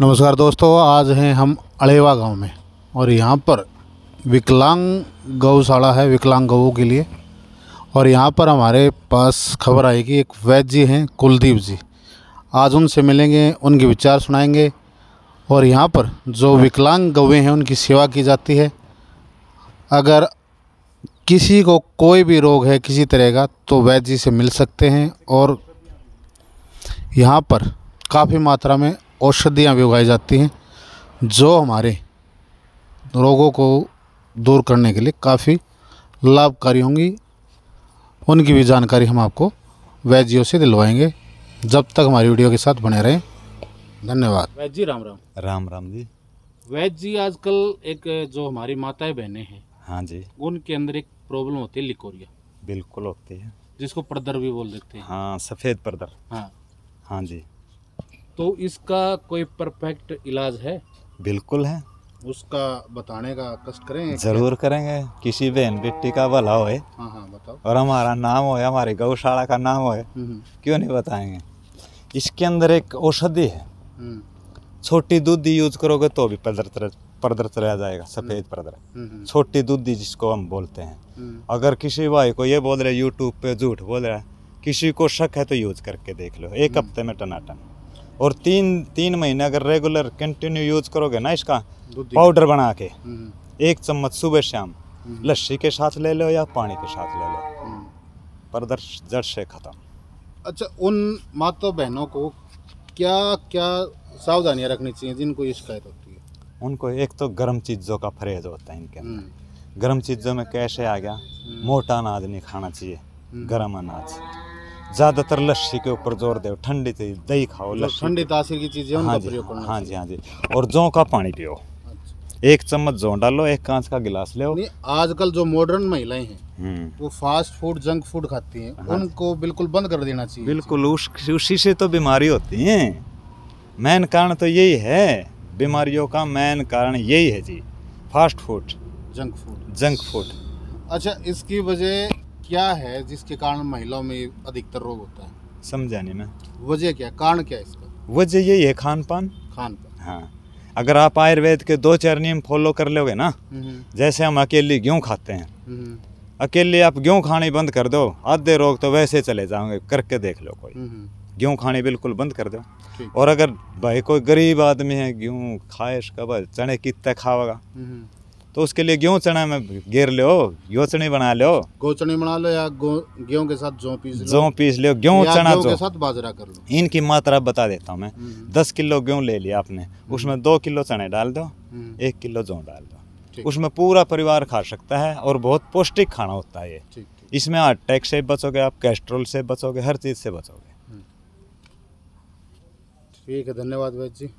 नमस्कार दोस्तों आज हैं हम अड़ेवा गांव में और यहाँ पर विकलांग गौशाला है विकलांग गौों के लिए और यहाँ पर हमारे पास खबर आई कि एक वैद्य जी हैं कुलदीप जी आज उनसे मिलेंगे उनके विचार सुनाएंगे और यहाँ पर जो विकलांग गौवें हैं उनकी सेवा की जाती है अगर किसी को कोई भी रोग है किसी तरह का तो वैद्य जी से मिल सकते हैं और यहाँ पर काफ़ी मात्रा में औषधियाँ भी उगाई जाती हैं जो हमारे रोगों को दूर करने के लिए काफ़ी लाभकारी होंगी उनकी भी जानकारी हम आपको वैद्यों से दिलवाएंगे जब तक हमारी वीडियो के साथ बने रहें धन्यवाद वैद्य जी राम राम राम राम जी वैद्य जी आजकल एक जो हमारी माताएं बहनें हैं हाँ जी उनके अंदर एक प्रॉब्लम होती है लिकोरिया बिल्कुल होती है जिसको पर्दर भी बोल देते हैं हाँ सफ़ेद पर्दर हाँ हाँ जी तो इसका कोई परफेक्ट इलाज है बिल्कुल है उसका बताने का कष्ट करेंगे जरूर क्या? करेंगे किसी बहन बेटी का भला होए हाँ हाँ बताओ और हमारा नाम होए हमारी गौशाला का नाम होए हम्म, हम्म। क्यों नहीं बताएंगे इसके अंदर एक औषधि है हम्म। छोटी दूधी यूज करोगे तो भी पदर पर्दर रह जाएगा सफ़ेद पर्दर छोटी दूधी जिसको हम बोलते हैं अगर किसी भाई को ये बोल रहे यूट्यूब पे झूठ बोल रहा है किसी को शक है तो यूज करके देख लो एक हफ्ते में टनाटन और तीन तीन महीने अगर रेगुलर कंटिन्यू यूज करोगे ना इसका पाउडर बना के हम्म। एक चम्मच सुबह शाम हम्म। लस्सी के साथ ले लो या पानी के साथ ले लो हम्म। पर जड़ से खत्म अच्छा उन माता बहनों को क्या क्या सावधानियां रखनी चाहिए जिनको ये शिकायत होती है उनको एक तो गर्म चीज़ों का परहेज होता है इनके अंदर गर्म चीज़ों में कैसे आ गया मोटा अनाज नहीं खाना चाहिए गर्म अनाज ज़्यादातर लस्सी के ऊपर जोर दे ठंडी दही खाओ मतलब ठंडी तासीर की चीज़ें हाँ जी हाँ जी हाँ जी और जौ का पानी पियो अच्छा। एक चम्मच जौ डालो एक कांच का गिलास लो आजकल जो मॉडर्न महिलाएं हैं हम्म। वो फास्ट फूड जंक फूड खाती हैं हाँ। उनको बिल्कुल बंद कर देना चाहिए बिल्कुल उस उसी से तो बीमारी होती है मेन कारण तो यही है बीमारियों का मेन कारण यही है जी fast food junk food junk food अच्छा इसकी वजह क्या है जिसके कारण महिलाओं में अधिकतर रोग होता है समझाने में वजह क्या कारण क्या है इसका वजह यही है खान पान खान पान हाँ अगर आप आयुर्वेद के दो चार नियम फॉलो कर लोगे ना हम्म, हम्म। जैसे हम अकेले गेहूँ खाते हैं हम्म, अकेले आप गेहूँ खाने बंद कर दो आधे रोग तो वैसे चले जाओगे करके देख लो कोई गेहूँ खाने बिल्कुल बंद कर दो और अगर भाई कोई गरीब आदमी है गेहूँ खाए कब चने कितना खावेगा तो उसके लिए गेहूँ चना में घेर लो योचनी बना लो गोचनी बना लो या गेहूँ के साथ जो पीस लो जो पीस लो गेहूँ चना के साथ बाजरा कर लो इनकी मात्रा बता देता हूँ मैं हम्म। दस किलो गेहूँ ले लिया आपने हम्म। उसमें दो किलो चने डाल दो हम्म। एक किलो जौ डाल दो उसमें पूरा परिवार खा सकता है और बहुत पौष्टिक खाना होता है ये इसमें हार्ट अटैक से बचोगे आप कैस्ट्रोल से बचोगे हर चीज़ से बचोगे ठीक है धन्यवाद भाई जी